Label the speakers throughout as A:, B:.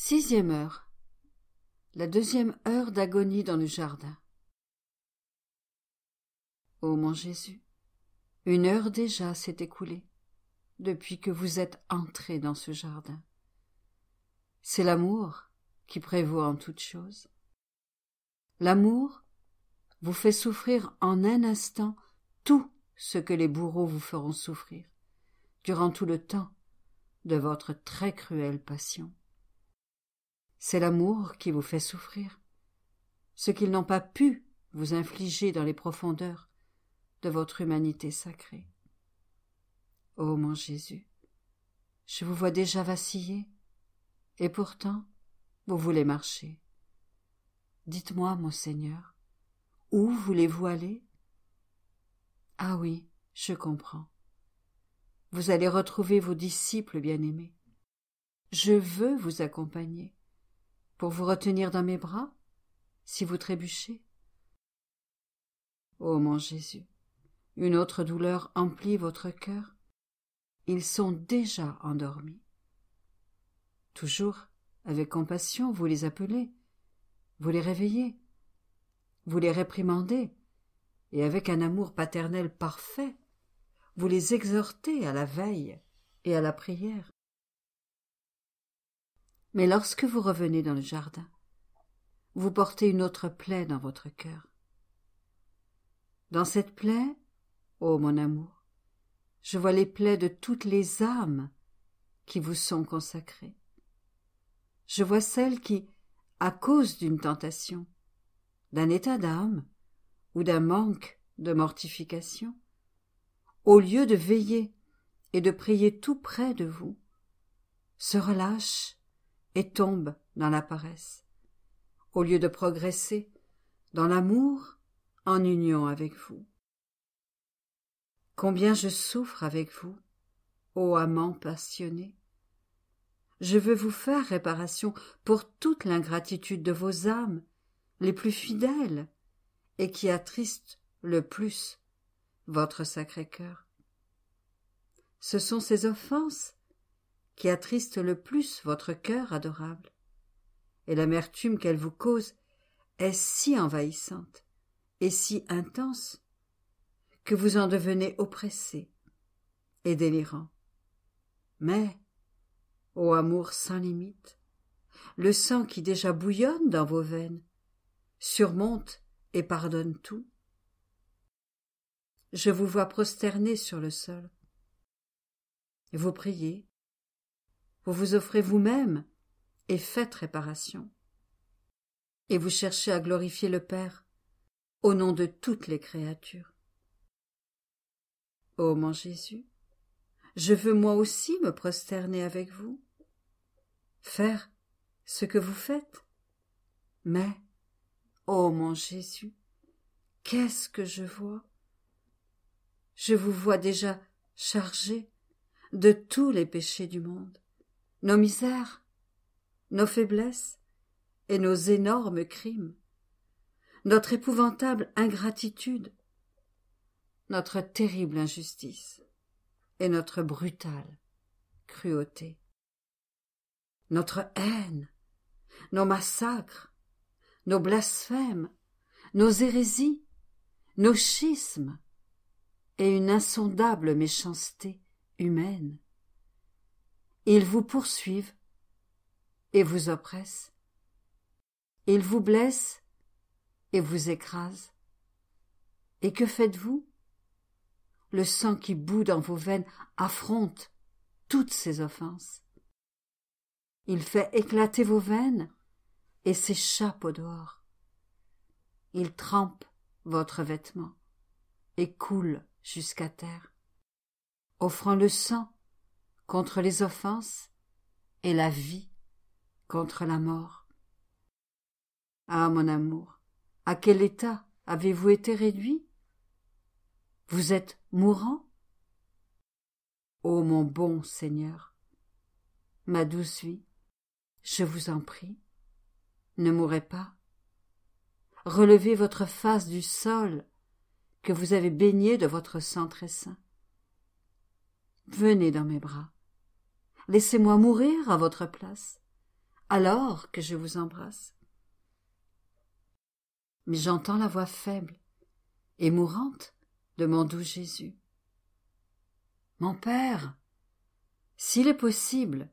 A: Sixième heure. La deuxième heure d'agonie dans le jardin. Ô mon Jésus, une heure déjà s'est écoulée depuis que vous êtes entré dans ce jardin. C'est l'amour qui prévaut en toutes choses. L'amour vous fait souffrir en un instant tout ce que les bourreaux vous feront souffrir durant tout le temps de votre très cruelle passion c'est l'amour qui vous fait souffrir, ce qu'ils n'ont pas pu vous infliger dans les profondeurs de votre humanité sacrée. Ô mon Jésus, je vous vois déjà vaciller, et pourtant vous voulez marcher. Dites-moi, mon Seigneur, où voulez-vous aller Ah oui, je comprends. Vous allez retrouver vos disciples bien-aimés. Je veux vous accompagner. Pour vous retenir dans mes bras Si vous trébuchez Ô oh, mon Jésus, une autre douleur emplit votre cœur. Ils sont déjà endormis. Toujours, avec compassion, vous les appelez, vous les réveillez, vous les réprimandez, et avec un amour paternel parfait, vous les exhortez à la veille et à la prière. Mais lorsque vous revenez dans le jardin, vous portez une autre plaie dans votre cœur. Dans cette plaie, ô mon amour, je vois les plaies de toutes les âmes qui vous sont consacrées. Je vois celles qui, à cause d'une tentation, d'un état d'âme ou d'un manque de mortification, au lieu de veiller et de prier tout près de vous, se relâchent et tombe dans la paresse. Au lieu de progresser dans l'amour, en union avec vous. Combien je souffre avec vous, ô amant passionné. Je veux vous faire réparation pour toute l'ingratitude de vos âmes, les plus fidèles, et qui attristent le plus votre sacré cœur. Ce sont ces offenses qui attriste le plus votre cœur adorable. Et l'amertume qu'elle vous cause est si envahissante et si intense que vous en devenez oppressé et délirant. Mais, ô amour sans limite, le sang qui déjà bouillonne dans vos veines surmonte et pardonne tout. Je vous vois prosterné sur le sol. Vous priez, vous vous offrez vous-même et faites réparation. Et vous cherchez à glorifier le Père au nom de toutes les créatures. Ô mon Jésus, je veux moi aussi me prosterner avec vous, faire ce que vous faites. Mais, ô mon Jésus, qu'est-ce que je vois Je vous vois déjà chargé de tous les péchés du monde nos misères, nos faiblesses et nos énormes crimes, notre épouvantable ingratitude, notre terrible injustice et notre brutale cruauté, notre haine, nos massacres, nos blasphèmes, nos hérésies, nos schismes et une insondable méchanceté humaine ils vous poursuivent et vous oppressent. Ils vous blessent et vous écrasent. Et que faites-vous Le sang qui bout dans vos veines affronte toutes ces offenses. Il fait éclater vos veines et s'échappe au dehors. Il trempe votre vêtement et coule jusqu'à terre, offrant le sang contre les offenses et la vie contre la mort. Ah, mon amour, à quel état avez-vous été réduit Vous êtes mourant Ô mon bon Seigneur, ma douce vie, je vous en prie, ne mourrez pas. Relevez votre face du sol que vous avez baigné de votre sang très saint. Venez dans mes bras laissez-moi mourir à votre place, alors que je vous embrasse. Mais j'entends la voix faible et mourante de mon doux Jésus. Mon Père, s'il est possible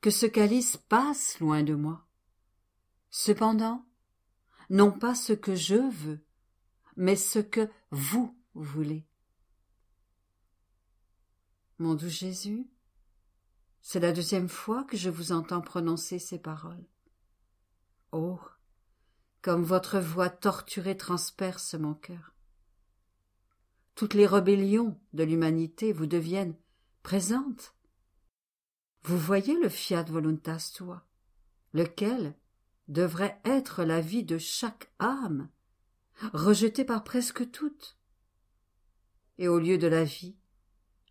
A: que ce calice passe loin de moi, cependant, non pas ce que je veux, mais ce que vous voulez. Mon doux Jésus, c'est la deuxième fois que je vous entends prononcer ces paroles. Oh. Comme votre voix torturée transperce mon cœur. Toutes les rébellions de l'humanité vous deviennent présentes. Vous voyez le fiat voluntas tua, lequel devrait être la vie de chaque âme, rejetée par presque toutes. Et au lieu de la vie,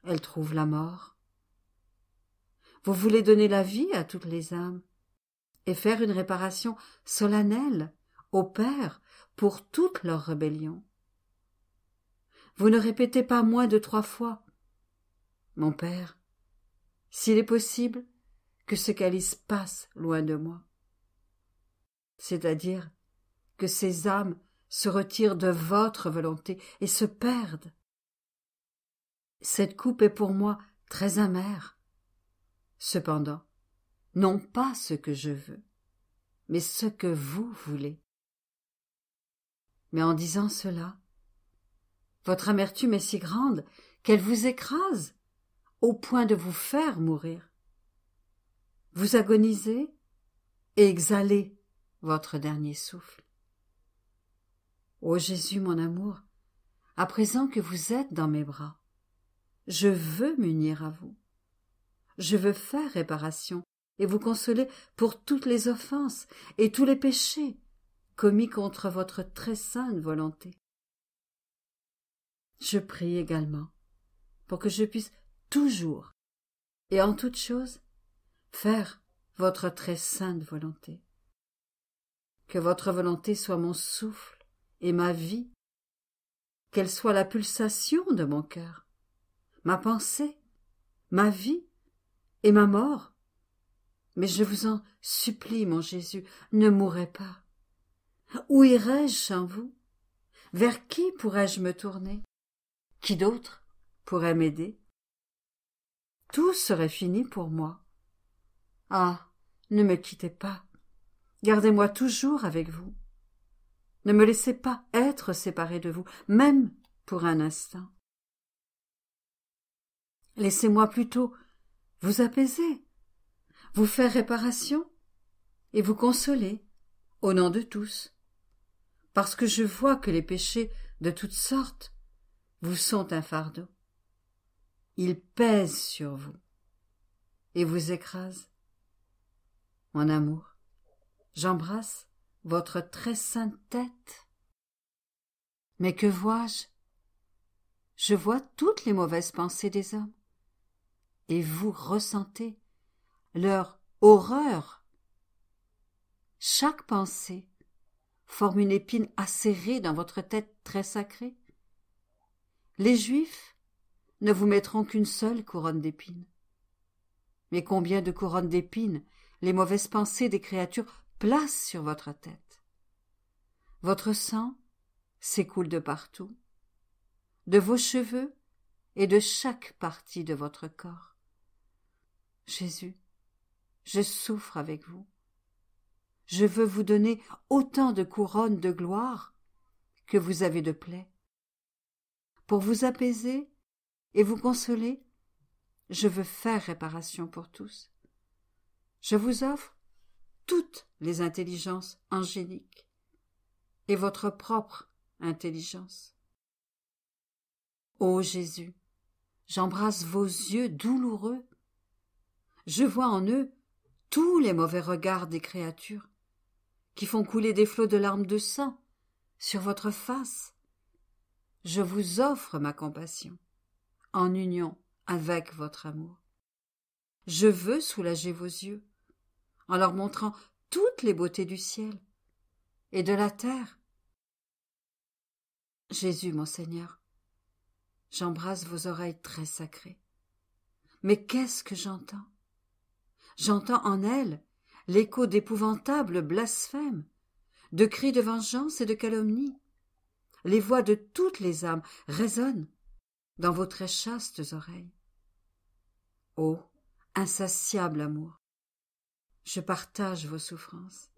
A: elle trouve la mort. Vous voulez donner la vie à toutes les âmes et faire une réparation solennelle au Père pour toute leur rébellion. Vous ne répétez pas moins de trois fois Mon Père, s'il est possible, que ce calice passe loin de moi. C'est-à-dire que ces âmes se retirent de votre volonté et se perdent. Cette coupe est pour moi très amère. Cependant, non pas ce que je veux, mais ce que vous voulez. Mais en disant cela, votre amertume est si grande qu'elle vous écrase au point de vous faire mourir. Vous agonisez et exhalez votre dernier souffle. Ô Jésus, mon amour, à présent que vous êtes dans mes bras, je veux m'unir à vous. Je veux faire réparation et vous consoler pour toutes les offenses et tous les péchés commis contre votre très sainte volonté. Je prie également pour que je puisse toujours et en toute chose faire votre très sainte volonté. Que votre volonté soit mon souffle et ma vie, qu'elle soit la pulsation de mon cœur, ma pensée, ma vie, et ma mort Mais je vous en supplie, mon Jésus, ne mourrez pas. Où irais-je sans vous Vers qui pourrais-je me tourner Qui d'autre pourrait m'aider Tout serait fini pour moi. Ah ne me quittez pas. Gardez-moi toujours avec vous. Ne me laissez pas être séparé de vous, même pour un instant. Laissez-moi plutôt vous apaiser, vous faire réparation et vous consoler au nom de tous, parce que je vois que les péchés de toutes sortes vous sont un fardeau. Ils pèsent sur vous et vous écrasent. Mon amour, j'embrasse votre très sainte tête. Mais que vois-je Je vois toutes les mauvaises pensées des hommes et vous ressentez leur horreur. Chaque pensée forme une épine acérée dans votre tête très sacrée. Les Juifs ne vous mettront qu'une seule couronne d'épines. Mais combien de couronnes d'épines les mauvaises pensées des créatures placent sur votre tête Votre sang s'écoule de partout, de vos cheveux et de chaque partie de votre corps. Jésus, je souffre avec vous. Je veux vous donner autant de couronnes de gloire que vous avez de plaies. Pour vous apaiser et vous consoler, je veux faire réparation pour tous. Je vous offre toutes les intelligences angéliques et votre propre intelligence. Ô Jésus, j'embrasse vos yeux douloureux je vois en eux tous les mauvais regards des créatures, qui font couler des flots de larmes de sang sur votre face. Je vous offre ma compassion, en union avec votre amour. Je veux soulager vos yeux, en leur montrant toutes les beautés du ciel et de la terre. Jésus, mon Seigneur, j'embrasse vos oreilles très sacrées. Mais qu'est-ce que j'entends J'entends en elle l'écho d'épouvantables blasphèmes, de cris de vengeance et de calomnie. Les voix de toutes les âmes résonnent dans vos très chastes oreilles. Ô insatiable amour, je partage vos souffrances.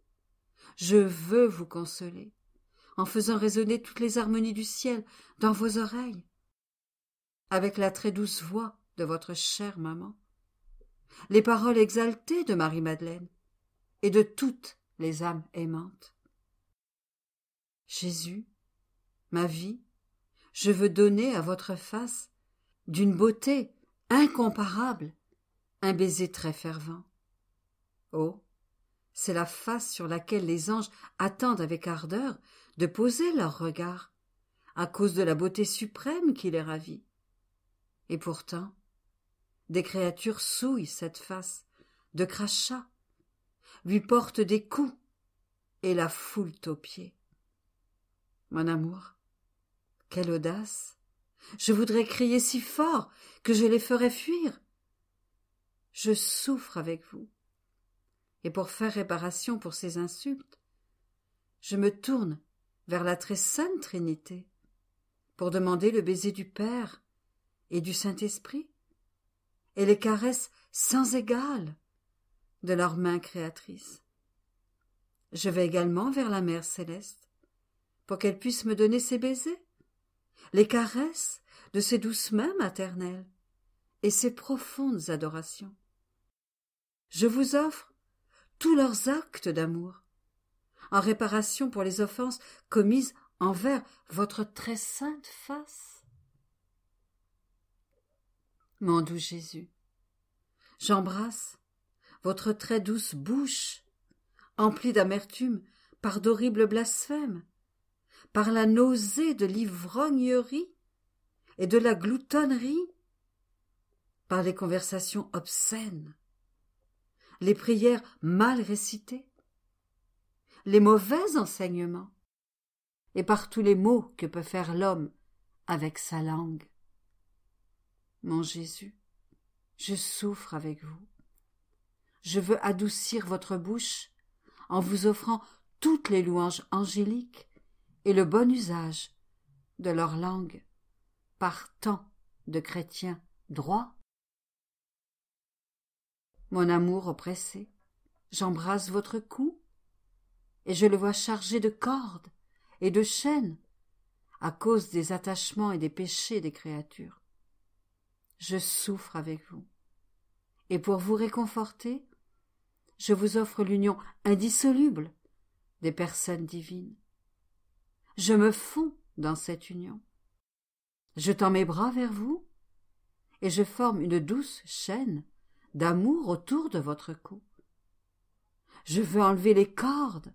A: Je veux vous consoler en faisant résonner toutes les harmonies du ciel dans vos oreilles. Avec la très douce voix de votre chère maman, les paroles exaltées de Marie-Madeleine et de toutes les âmes aimantes. Jésus, ma vie, je veux donner à votre face, d'une beauté incomparable, un baiser très fervent. Oh, c'est la face sur laquelle les anges attendent avec ardeur de poser leur regard, à cause de la beauté suprême qui les ravit. Et pourtant, des créatures souillent cette face de crachats, lui portent des coups et la foulent aux pieds. Mon amour, quelle audace Je voudrais crier si fort que je les ferais fuir. Je souffre avec vous. Et pour faire réparation pour ces insultes, je me tourne vers la très sainte Trinité pour demander le baiser du Père et du Saint-Esprit et les caresses sans égale de leurs mains créatrices. Je vais également vers la mère céleste pour qu'elle puisse me donner ses baisers, les caresses de ses douces mains maternelles et ses profondes adorations. Je vous offre tous leurs actes d'amour en réparation pour les offenses commises envers votre très sainte face. Mon doux Jésus, j'embrasse votre très douce bouche, emplie d'amertume par d'horribles blasphèmes, par la nausée de l'ivrognerie et de la gloutonnerie, par les conversations obscènes, les prières mal récitées, les mauvais enseignements, et par tous les mots que peut faire l'homme avec sa langue. Mon Jésus, je souffre avec vous. Je veux adoucir votre bouche en vous offrant toutes les louanges angéliques et le bon usage de leur langue par tant de chrétiens droits. Mon amour oppressé, j'embrasse votre cou et je le vois chargé de cordes et de chaînes à cause des attachements et des péchés des créatures je souffre avec vous. Et pour vous réconforter, je vous offre l'union indissoluble des personnes divines. Je me fonds dans cette union. Je tends mes bras vers vous et je forme une douce chaîne d'amour autour de votre cou. Je veux enlever les cordes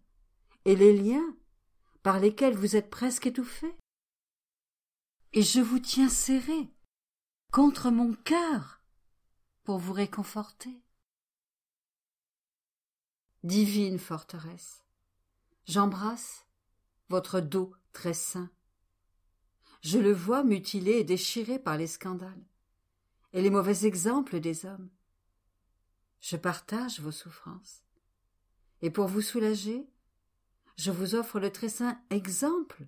A: et les liens par lesquels vous êtes presque étouffé. Et je vous tiens serré contre mon cœur pour vous réconforter. Divine forteresse, j'embrasse votre dos très saint. Je le vois mutilé et déchiré par les scandales et les mauvais exemples des hommes. Je partage vos souffrances. Et pour vous soulager, je vous offre le très saint exemple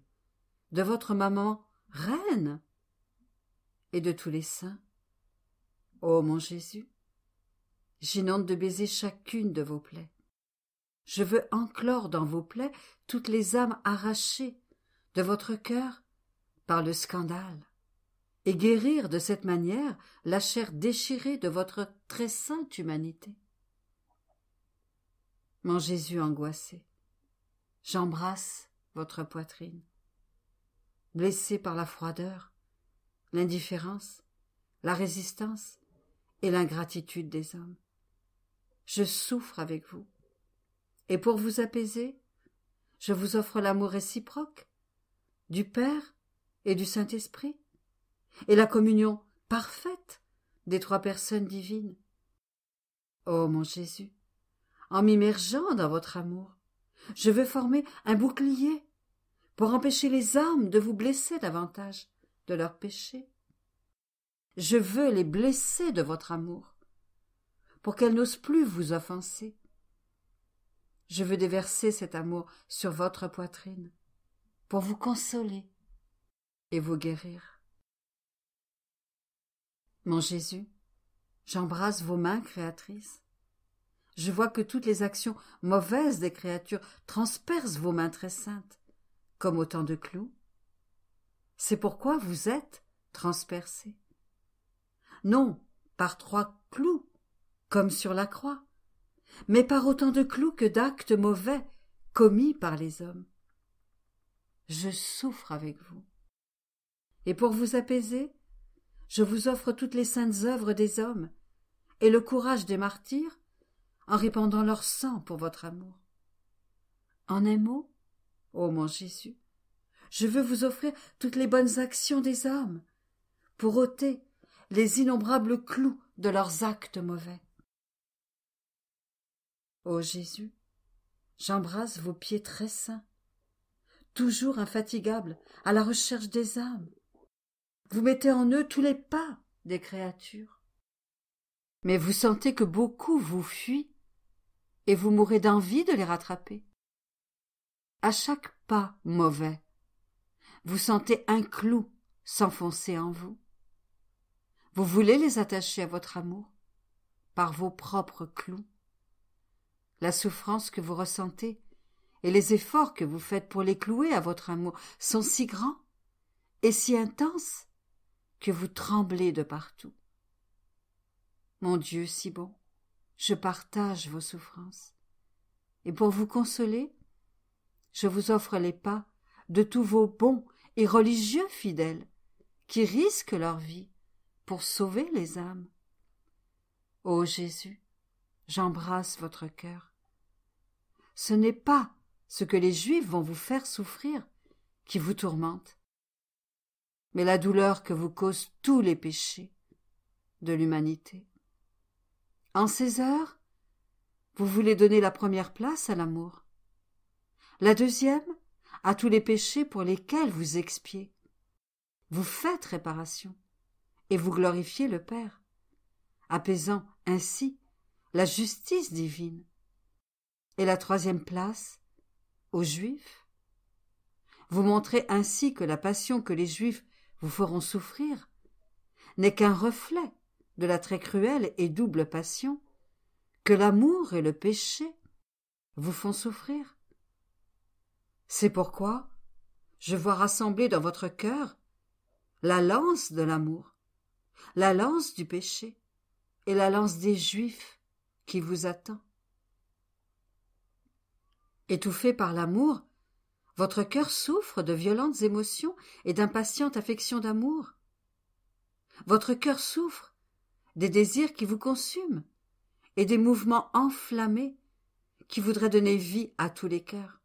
A: de votre maman reine et de tous les saints. Ô mon Jésus, j'inonde de baiser chacune de vos plaies. Je veux enclore dans vos plaies toutes les âmes arrachées de votre cœur par le scandale, et guérir de cette manière la chair déchirée de votre très sainte humanité. Mon Jésus angoissé, j'embrasse votre poitrine. Blessé par la froideur, l'indifférence, la résistance et l'ingratitude des hommes. Je souffre avec vous. Et pour vous apaiser, je vous offre l'amour réciproque du Père et du Saint-Esprit, et la communion parfaite des trois personnes divines. Ô mon Jésus, en m'immergeant dans votre amour, je veux former un bouclier pour empêcher les âmes de vous blesser davantage de leurs péchés. Je veux les blesser de votre amour, pour qu'elles n'osent plus vous offenser. Je veux déverser cet amour sur votre poitrine, pour vous consoler et vous guérir. Mon Jésus, j'embrasse vos mains créatrices. Je vois que toutes les actions mauvaises des créatures transpercent vos mains très saintes, comme autant de clous, c'est pourquoi vous êtes transpercé, Non, par trois clous, comme sur la croix, mais par autant de clous que d'actes mauvais commis par les hommes. Je souffre avec vous. Et pour vous apaiser, je vous offre toutes les saintes œuvres des hommes et le courage des martyrs en répandant leur sang pour votre amour. En un mot, ô mon Jésus, je veux vous offrir toutes les bonnes actions des hommes, pour ôter les innombrables clous de leurs actes mauvais. Ô Jésus, j'embrasse vos pieds très saints, toujours infatigables à la recherche des âmes. Vous mettez en eux tous les pas des créatures. Mais vous sentez que beaucoup vous fuient et vous mourrez d'envie de les rattraper. À chaque pas mauvais, vous sentez un clou s'enfoncer en vous. Vous voulez les attacher à votre amour par vos propres clous. La souffrance que vous ressentez et les efforts que vous faites pour les clouer à votre amour sont si grands et si intenses que vous tremblez de partout. Mon Dieu si bon, je partage vos souffrances. Et pour vous consoler, je vous offre les pas de tous vos bons et religieux fidèles qui risquent leur vie pour sauver les âmes. Ô Jésus, j'embrasse votre cœur. Ce n'est pas ce que les Juifs vont vous faire souffrir qui vous tourmente, mais la douleur que vous causent tous les péchés de l'humanité. En ces heures, vous voulez donner la première place à l'amour, la deuxième à tous les péchés pour lesquels vous expiez. Vous faites réparation, et vous glorifiez le Père, apaisant ainsi la justice divine. Et la troisième place, aux Juifs. Vous montrez ainsi que la passion que les Juifs vous feront souffrir n'est qu'un reflet de la très cruelle et double passion que l'amour et le péché vous font souffrir. C'est pourquoi je vois rassembler dans votre cœur la lance de l'amour, la lance du péché et la lance des Juifs qui vous attend. Étouffé par l'amour, votre cœur souffre de violentes émotions et d'impatientes affections d'amour. Votre cœur souffre des désirs qui vous consument et des mouvements enflammés qui voudraient donner vie à tous les cœurs.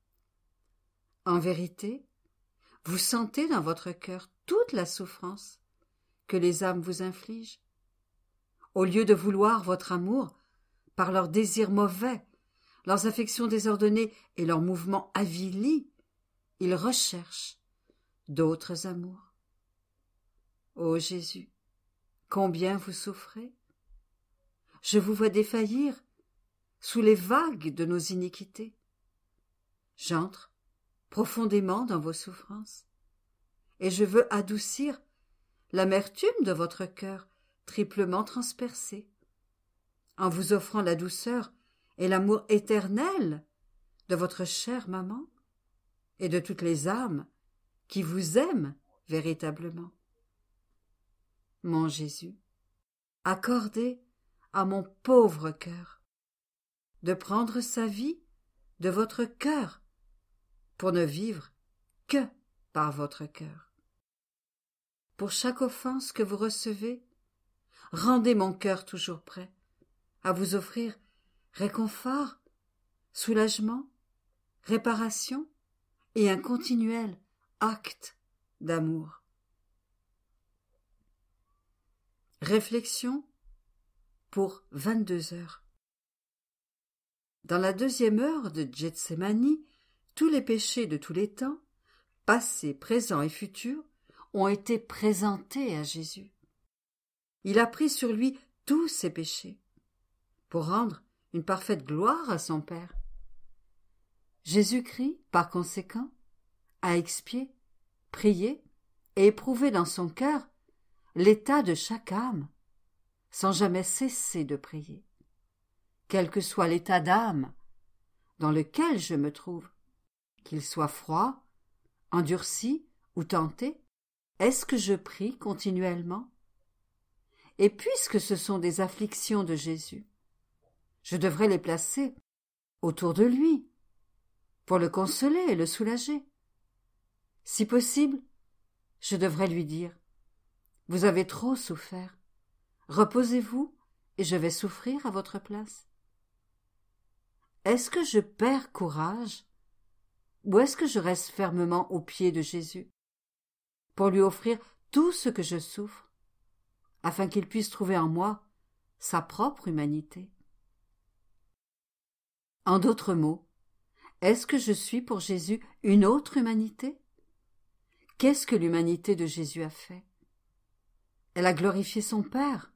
A: En vérité, vous sentez dans votre cœur toute la souffrance que les âmes vous infligent. Au lieu de vouloir votre amour, par leurs désirs mauvais, leurs affections désordonnées et leurs mouvements avilis, ils recherchent d'autres amours. Ô Jésus, combien vous souffrez Je vous vois défaillir sous les vagues de nos iniquités. J'entre profondément dans vos souffrances. Et je veux adoucir l'amertume de votre cœur triplement transpercé, en vous offrant la douceur et l'amour éternel de votre chère maman et de toutes les âmes qui vous aiment véritablement. Mon Jésus, accordez à mon pauvre cœur de prendre sa vie de votre cœur pour ne vivre que par votre cœur. Pour chaque offense que vous recevez, rendez mon cœur toujours prêt à vous offrir réconfort, soulagement, réparation et un continuel acte d'amour. Réflexion pour 22 heures. Dans la deuxième heure de Gethsemane, tous les péchés de tous les temps, passés, présents et futurs, ont été présentés à Jésus. Il a pris sur lui tous ses péchés, pour rendre une parfaite gloire à son Père. Jésus-Christ, par conséquent, a expié, prié et éprouvé dans son cœur l'état de chaque âme, sans jamais cesser de prier. Quel que soit l'état d'âme dans lequel je me trouve, qu'il soit froid, endurci ou tenté, est-ce que je prie continuellement Et puisque ce sont des afflictions de Jésus, je devrais les placer autour de lui pour le consoler et le soulager. Si possible, je devrais lui dire Vous avez trop souffert. Reposez-vous et je vais souffrir à votre place. Est-ce que je perds courage ou est-ce que je reste fermement aux pieds de Jésus pour lui offrir tout ce que je souffre, afin qu'il puisse trouver en moi sa propre humanité En d'autres mots, est-ce que je suis pour Jésus une autre humanité Qu'est-ce que l'humanité de Jésus a fait Elle a glorifié son Père.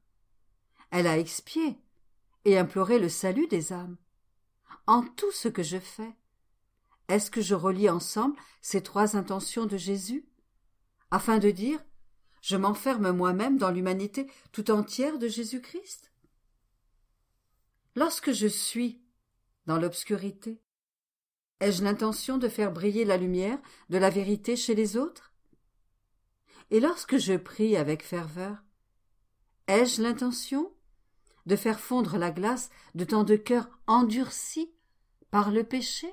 A: Elle a expié et imploré le salut des âmes. En tout ce que je fais, est-ce que je relie ensemble ces trois intentions de Jésus Afin de dire je m'enferme moi-même dans l'humanité tout entière de Jésus-Christ Lorsque je suis dans l'obscurité, ai-je l'intention de faire briller la lumière de la vérité chez les autres Et lorsque je prie avec ferveur, ai-je l'intention de faire fondre la glace de tant de cœurs endurcis par le péché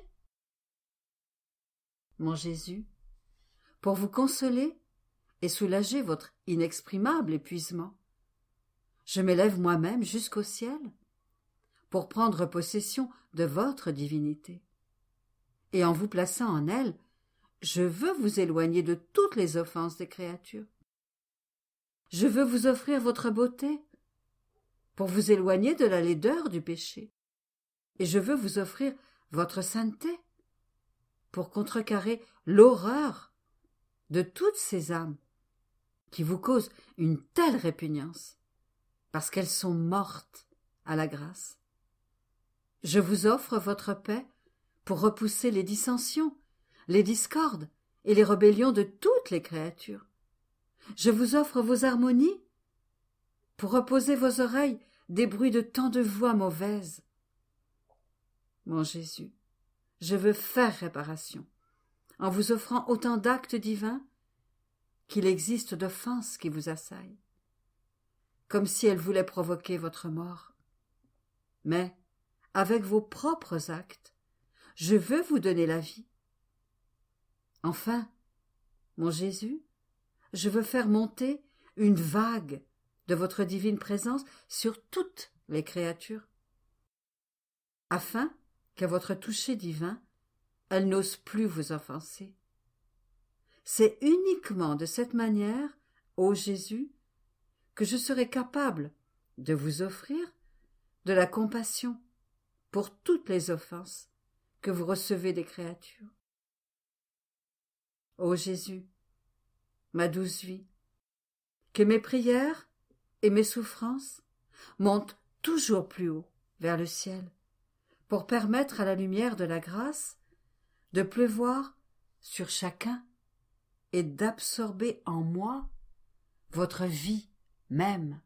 A: mon Jésus, pour vous consoler et soulager votre inexprimable épuisement. Je m'élève moi-même jusqu'au ciel pour prendre possession de votre divinité. Et en vous plaçant en elle, je veux vous éloigner de toutes les offenses des créatures. Je veux vous offrir votre beauté pour vous éloigner de la laideur du péché. Et je veux vous offrir votre sainteté pour contrecarrer l'horreur de toutes ces âmes qui vous causent une telle répugnance, parce qu'elles sont mortes à la grâce. Je vous offre votre paix pour repousser les dissensions, les discordes et les rébellions de toutes les créatures. Je vous offre vos harmonies pour reposer vos oreilles des bruits de tant de voix mauvaises. Mon Jésus, je veux faire réparation, en vous offrant autant d'actes divins qu'il existe d'offenses qui vous assaillent, comme si elles voulaient provoquer votre mort. Mais, avec vos propres actes, je veux vous donner la vie. Enfin, mon Jésus, je veux faire monter une vague de votre divine présence sur toutes les créatures, afin qu'à votre toucher divin, elle n'ose plus vous offenser. C'est uniquement de cette manière, ô Jésus, que je serai capable de vous offrir de la compassion pour toutes les offenses que vous recevez des créatures. Ô Jésus, ma douce vie, que mes prières et mes souffrances montent toujours plus haut vers le ciel, pour permettre à la lumière de la grâce de pleuvoir sur chacun et d'absorber en moi votre vie même.